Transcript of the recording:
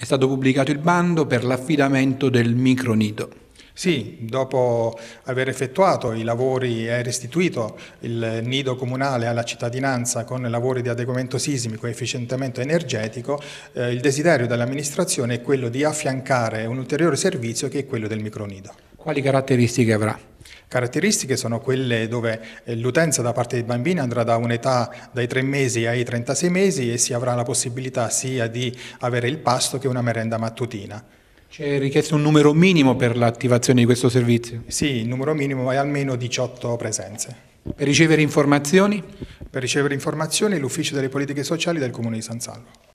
è stato pubblicato il bando per l'affidamento del micronido. Sì, dopo aver effettuato i lavori e restituito il nido comunale alla cittadinanza con lavori di adeguamento sismico e efficientamento energetico, eh, il desiderio dell'amministrazione è quello di affiancare un ulteriore servizio che è quello del micronido. Quali caratteristiche avrà? Caratteristiche sono quelle dove eh, l'utenza da parte dei bambini andrà da un'età dai 3 mesi ai 36 mesi e si avrà la possibilità sia di avere il pasto che una merenda mattutina. C'è richiesto un numero minimo per l'attivazione di questo servizio? Sì, il numero minimo è almeno 18 presenze. Per ricevere informazioni? Per ricevere informazioni l'Ufficio delle Politiche Sociali del Comune di San Salvo.